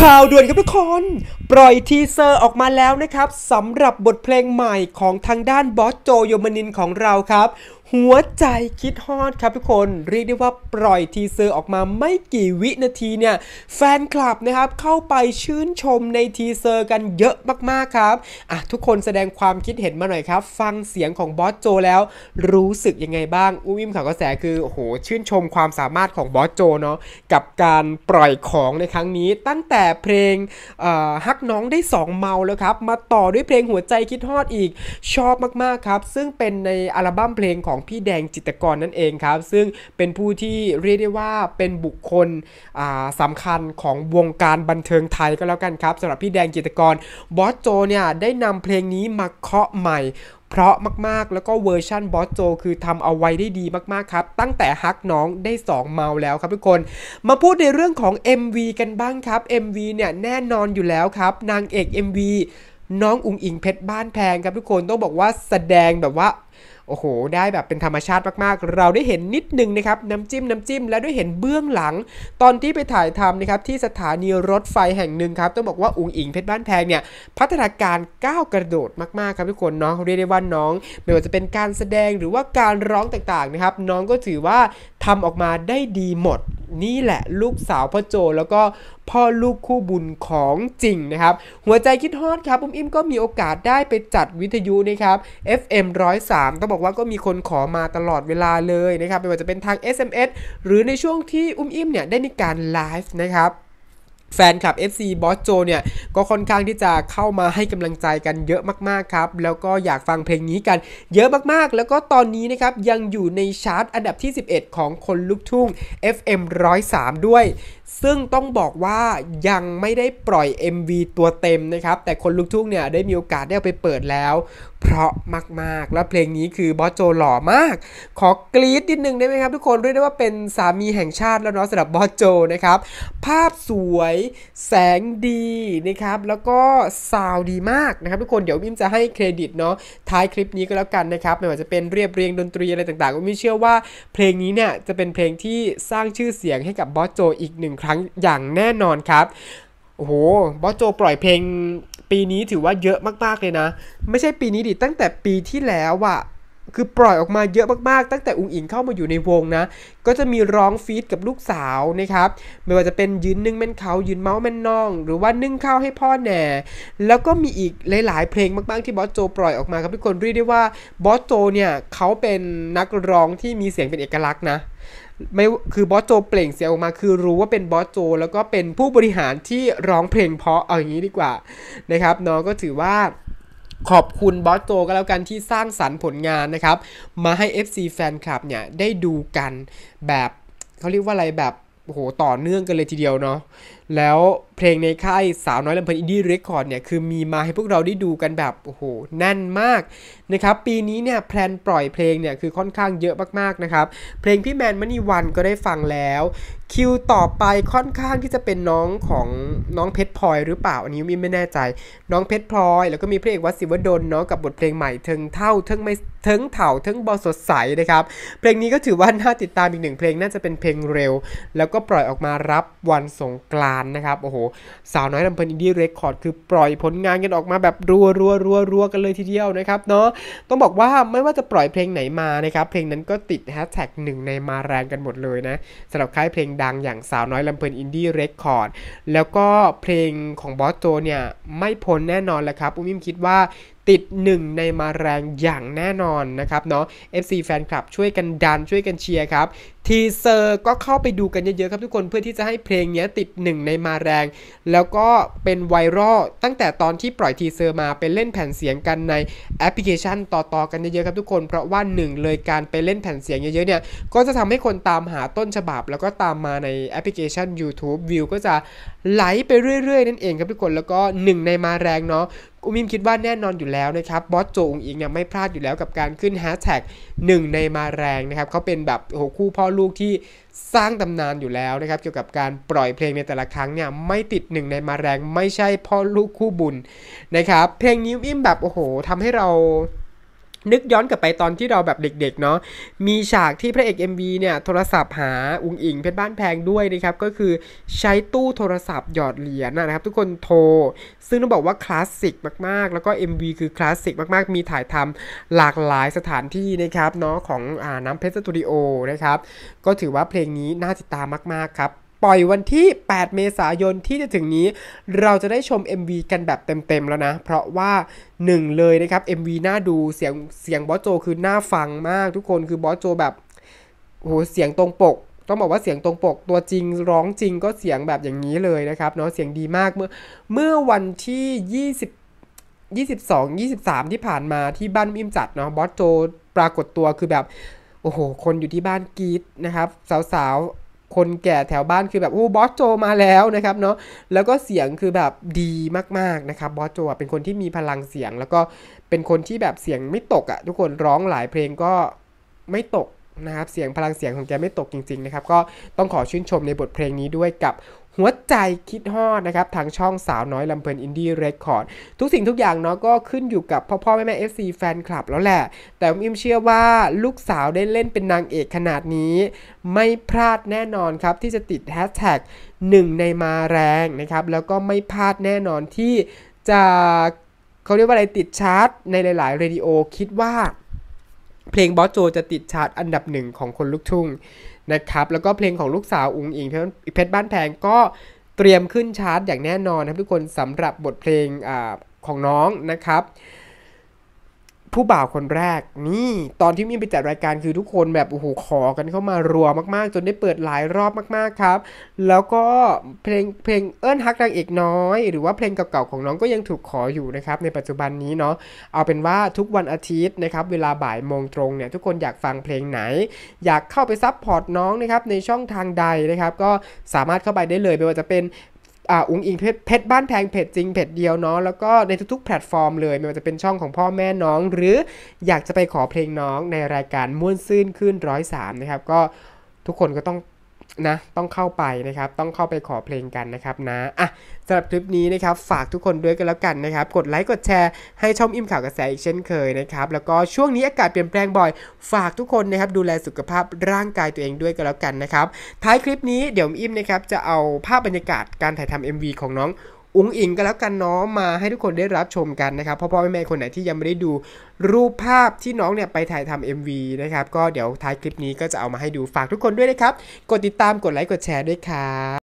ข่าวด่วนครับทุกคนปล่อยทีเซอร์ออกมาแล้วนะครับสำหรับบทเพลงใหม่ของทางด้านบอสโจโยมานินของเราครับ หัวใจคิดฮอดครับทุกคนเรียกได้ว่าปล่อยทีเซอร์ออกมาไม่กี่วินาทีเนี่ย แฟนคลับนะครับเข้าไปชื่นชมในทีเซอร์กันเยอะมากๆครับอ่ะทุกคนแสดงความคิดเห็นมาหน่อยครับ ฟังเสียงของบอสโจแล้ว รู้สึกยังไงบ้างอุ้มอิมข่าวกระแส คือโโหชื่นชมความสามารถของบอสโจเนาะกับการปล่อยของในครั้งนี้ตั้งแต่เพลงฮักกน้องได้ 2 เมาแล้วครับมาต่อด้วยเพลงหัวใจคิดฮอดอีกชอบมาก ๆ ครับ ซึ่งเป็นในอัลบั้มเพลงของพี่แดงจิตกรนั่นเองครับ ซึ่งเป็นผู้ที่เรียกได้ว่าเป็นบุคคลสำคัญของวงการบันเทิงไทยก็แล้วกันครับสำหรับพี่แดงจิตกร บอสโจเนี่ยได้นำเพลงนี้มาเคาะใหม่เพราะมากๆ แล้วก็เวอร์ชั่นบอสโจคือทำเอาไว้ได้ดีมากๆครับ ตั้งแต่ฮักน้องได้ 2 เมาแล้วครับทุกคน มาพูดในเรื่องของ MV กันบ้างครับ MV เนี่ยแน่นอนอยู่แล้วครับนางเอก MV น้องอุงอิงเพชรบ้านแพงครับทุกคน ต้องบอกว่าแสดงแบบว่าโอ้โห ได้แบบเป็นธรรมชาติมาก ๆ เราได้เห็นนิดนึงนะครับ น้ำจิ้ม น้ำจิ้มแล้วได้เห็นเบื้องหลัง ตอนที่ไปถ่ายทำนะครับที่สถานีรถไฟแห่งหนึ่งครับ ต้องบอกว่าอุงอิงเพชรบ้านแพงเนี่ยพัฒนาการก้าวกระโดดมากๆครับทุกคนน้องเรียกได้ว่าน้อง ไม่ว่าจะเป็นการแสดงหรือว่าการร้องต่างๆนะครับน้องก็ถือว่าทำออกมาได้ดีหมด นี่แหละลูกสาวพ่อโจแล้วก็พ่อลูกคู่บุญของจริงนะครับหัวใจคิดฮอดครับปุ้มอิ่มก็มีโอกาสได้ไปจัดวิทยุนะครับ FM 103 3ต้องบอกว่าก็มีคนขอมาตลอดเวลาเลยนะครับไม่ว่าจะเป็นทาง SMS หรือในช่วงที่อุ้มอิ่มเนี่ยได้มีการไลฟ์นะครับแฟนคลับ FC บอสโจเนี่ยก็ค่อนข้างที่จะเข้ามาให้กำลังใจกันเยอะมากๆครับ แล้วก็อยากฟังเพลงนี้กันเยอะมากๆ แล้วก็ตอนนี้นะครับยังอยู่ในชาร์ตอันดับที่ 11 ของคนลุกทุ่ง FM 103 ด้วย ซึ่งต้องบอกว่ายังไม่ได้ปล่อย MV ตัวเต็มนะครับแต่คนลุกทุ่งเนี่ยได้มีโอกาสได้ไปเปิดแล้วเพราะมากๆ แล้วเพลงนี้คือบอสโจหล่อมาก ขอกรี๊ดนิดนึงได้ไหมครับทุกคนเรียกได้ว่าเป็นสามีแห่งชาติแล้วเนาะสำหรับบอสโจนะครับ ภาพสวยแสงดีนะครับแล้วก็ซาวดีมากนะครับทุกคนเดี๋ยวมิมจะให้เครดิตเนาะท้ายคลิปนี้ก็แล้วกันนะครับไม่ว่าจะเป็นเรียบเรียงดนตรีอะไรต่างๆก็มิเชื่อว่าเพลงนี้เนี่ยจะเป็นเพลงที่สร้างชื่อเสียงให้กับบอสโจอีกหนึ่งครั้งอย่างแน่นอนครับโอ้โหบอสโจปล่อยเพลงปีนี้ถือว่าเยอะมากๆเลยนะ ไม่ใช่ปีนี้ดิ ตั้งแต่ปีที่แล้วอะคือปล่อยออกมาเยอะมากๆ ตั้งแต่อุงอิงเข้ามาอยู่ในวงนะ ก็จะมีร้องฟีดกับลูกสาวนะครับ ไม่ว่าจะเป็นยืนนึ่งแม่นเขายืนเมาส์แม่นน้อง หรือว่านึ่งข้าวให้พ่อแหน่ แล้วก็มีอีกหลายๆเพลงมากๆที่บอสโจปล่อยออกมาครับทุกคนเรียกได้ว่าบอสโจเนี่ยเขาเป็นนักร้องที่มีเสียงเป็นเอกลักษณ์นะไม่คือบอสโจเปล่งเสียงออกมาคือรู้ว่าเป็นบอสโจแล้วก็เป็นผู้บริหารที่ร้องเพลงเพราะเอาอย่างนี้ดีกว่านะครับน้องก็ถือว่าขอบคุณบอสโจก็แล้วกันที่สร้างสรรค์ผลงานนะครับ มาให้ FC แฟนคลับเนี่ยได้ดูกันแบบเขาเรียกว่าอะไรแบบโหต่อเนื่องกันเลยทีเดียวเนาะแล้วเพลงในค่ายสาวน้อยลำเพลินอินดี้เรคคอร์ดเนี่ยคือมีมาให้พวกเราได้ดูกันแบบโอ้โหแน่นมากนะครับปีนี้เนี่ยแพลนปล่อยเพลงเนี่ยคือค่อนข้างเยอะมากๆนะครับเพลงพี่แมนมณีวันก็ได้ฟังแล้วคิวต่อไปค่อนข้างที่จะเป็นน้องของน้องเพชรพลอยหรือเปล่าอันนี้มีไม่แน่ใจ น้องเพชรพลอย แล้วก็มีเพลงวัดศิวดลเนาะกับบทเพลงใหม่เทิงเท่าเทิงไม่เทิงเถ่าเทิงบอสดใสนะครับเพลงนี้ก็ถือว่าน่าติดตามอีกหนึ่งเพลงน่าจะเป็นเพลงเร็ว แล้วก็ปล่อยออกมารับวันสงกรานานนะครับโอ้โหสาวน้อยลำเพลินอินดี้เรคคอร์ดคือปล่อยผลงานกันออกมาแบบรัวรัวรัวรัวกันเลยทีเดียวนะครับเนาะต้องบอกว่าไม่ว่าจะปล่อยเพลงไหนมานะครับเพลงนั้นก็ติดแฮชแท็กหนึ่งในมาแรงกันหมดเลยนะสำหรับค่ายเพลงดังอย่างสาวน้อยลำเพลินอินดี้เรคคอร์ดแล้วก็เพลงของบอสโจเนี่ยไม่พ้นแน่นอนแหละครับอุ้มอิมคิดว่าติดหนึ่งในมาแรงอย่างแน่นอนนะครับเนาะ FC แฟนคลับช่วยกันดันช่วยกันเชียร์ครับทีเซอร์ก็เข้าไปดูกันเยอะๆครับทุกคนเพื่อที่จะให้เพลงนี้ติดหนึ่งในมาแรง แล้วก็เป็นไวรัลตั้งแต่ตอนที่ปล่อยทีเซอร์มาไปเล่นแผ่นเสียงกันในแอปพลิเคชันต่อๆกันเยอะๆครับทุกคน เพราะว่าหนึ่งเลยการไปเล่นแผ่นเสียงเยอะๆเนี่ยก็จะทำให้คนตามหาต้นฉบับ แล้วก็ตามมาในแอปพลิเคชัน YouTube วิวก็จะไหลไปเรื่อยๆ นั่นเองครับทุกคนแล้วก็หนึ่งในมาแรงเนาะอุมิมคิดว่าแน่นอนอยู่แล้วนะครับบอสโจอุงอิงเนี่ยไม่พลาดอยู่แล้วกับการขึ้นแฮชแท็กหนึ่งในมาแรงนะครับเขาเป็นแบบโหคู่พ่อลูกที่สร้างตำนานอยู่แล้วนะครับ เกี่ยวกับการปล่อยเพลงในแต่ละครั้งเนี่ย ไม่ติดหนึ่งในมาแรงไม่ใช่พ่อลูกคู่บุญ นะครับ เพลงนี้อิ่มแบบ โอ้โหทำให้เรานึกย้อนกลับไปตอนที่เราแบบเด็กๆเนาะมีฉากที่พระเอก MV เนี่ยโทรศัพท์หาอุงอิงเพชรบ้านแพงด้วยนะครับก็คือใช้ตู้โทรศัพท์หยอดเหรียญนะครับ ทุกคนโทร ซึ่งต้องบอกว่าคลาสสิกมากๆ แล้วก็ MV คือคลาสสิกมากๆ มีถ่ายทำหลากหลายสถานที่นะครับเนาะของอน้ำเพชรสตูดิโอนะครับก็ถือว่าเพลงนี้น่าติดตามมากๆครับปล่อยวันที่ 8 เมษายนที่จะถึงนี้เราจะได้ชม MV กันแบบเต็มๆแล้วนะ เพราะว่า 1 เลยนะครับ MV น่าดูเสียงเสียงบอสโจคือน่าฟังมากทุกคนคือบอสโจแบบโหเสียงตรงปก ต้องบอกว่าเสียงตรงปก ตัวจริงร้องจริงก็เสียงแบบอย่างนี้เลยนะครับเนาะเสียงดีมากเมื่อเมื่อวันที่ 20 22 23 ที่ผ่านมาที่บ้านมิมจัดเนาะบอสโจปรากฏตัวคือแบบ โอ้โหคนอยู่ที่บ้านกีดนะครับ สาวๆคนแก่แถวบ้านคือแบบโอ้บอสโจมาแล้วนะครับเนาะแล้วก็เสียงคือแบบดีมากๆนะครับบอสโจเป็นคนที่มีพลังเสียงแล้วก็เป็นคนที่แบบเสียงไม่ตกอะ่ะทุกคนร้องหลายเพลงก็ไม่ตกนะครับเสียงพลังเสียงของแกไม่ตกจริงๆนะครับก็ต้องขอชื่นชมในบทเพลงนี้ด้วยกับหัวใจคิดฮอดนะครับ ทางช่องสาวน้อยลำเพลินอินดี้เรคคอร์ด ทุกสิ่งทุกอย่างเนาะก็ขึ้นอยู่กับพ่อพ่อแม่แม่เอฟซีแฟนคลับแล้วแหละ แต่อิมเชื่อว่าลูกสาวได้เล่นเป็นนางเอกขนาดนี้ ไม่พลาดแน่นอนครับที่จะติดแฮชแท็กหนึ่งในมาแรงนะครับ แล้วก็ไม่พลาดแน่นอนที่จะเขาเรียกว่าอะไรติดชาร์ตในหลาย ๆ เรดิโอคิดว่าเพลงบอสโจจะติดชาร์ตอันดับหนึ่งของคนลูกทุ่งนะครับ แล้วก็เพลงของลูกสาว อุงอิงเพชรบ้านแพงก็เตรียมขึ้นชาร์ตอย่างแน่นอนนะทุกคนสำหรับบทเพลงอของน้องนะครับผู้บ่าวคนแรกนี่ตอนที่มีไปจัดรายการคือทุกคนแบบ โอ้โห ขอกันเข้ามารัวมากๆ จนได้เปิดหลายรอบมากๆครับ แล้วก็เพลงเพลงเอิ้นฮักนางเอกน้อย หรือว่าเพลงเก่าๆของน้องก็ยังถูกขออยู่นะครับ ในปัจจุบันนี้เนาะเอาเป็นว่าทุกวันอาทิตย์นะครับเวลาบ่ายโมงตรงเนี่ยทุกคนอยากฟังเพลงไหน อยากเข้าไปซับพอร์ตน้องนะครับในช่องทางใดนะครับก็สามารถเข้าไปได้เลยไม่ว่าจะเป็นอุ้งอิงเพชรบ้านแพงเพจจริงเพจเดียวเนาะแล้วก็ในทุกๆ แพลตฟอร์มเลย ไม่ว่าจะเป็นช่องของพ่อแม่น้อง หรืออยากจะไปขอเพลงน้องในรายการม่วนซื่นขึ้นร้อยสามนะครับ ก็ทุกคนก็ต้องนะต้องเข้าไปนะครับต้องเข้าไปขอเพลงกันนะครับนะอ่ะสำหรับคลิปนี้นะครับฝากทุกคนด้วยกันแล้วกันนะครับกดไลค์กดแชร์ให้ช่องอิ่มข่าวกระแสอีกเช่นเคยนะครับแล้วก็ช่วงนี้อากาศเปลี่ยนแปลงบ่อย ฝากทุกคนนะครับดูแลสุขภาพร่างกายตัวเองด้วยกันแล้วกันนะครับท้ายคลิปนี้เดี๋ยวอิ่มนะครับจะเอาภาพบรรยากาศการถ่ายทำ MV ของน้องอุ้งอิงก็แล้วกันเนาะมาให้ทุกคนได้รับชมกันนะครับพ่อพ่อแม่คนไหนที่ยังไม่ได้ดูรูปภาพที่น้องเนี่ยไปถ่ายทำ MV นะครับ ก็เดี๋ยวท้ายคลิปนี้ก็จะเอามาให้ดูฝากทุกคนด้วยนะครับ กดติดตามกดไลค์กดแชร์ด้วยครับ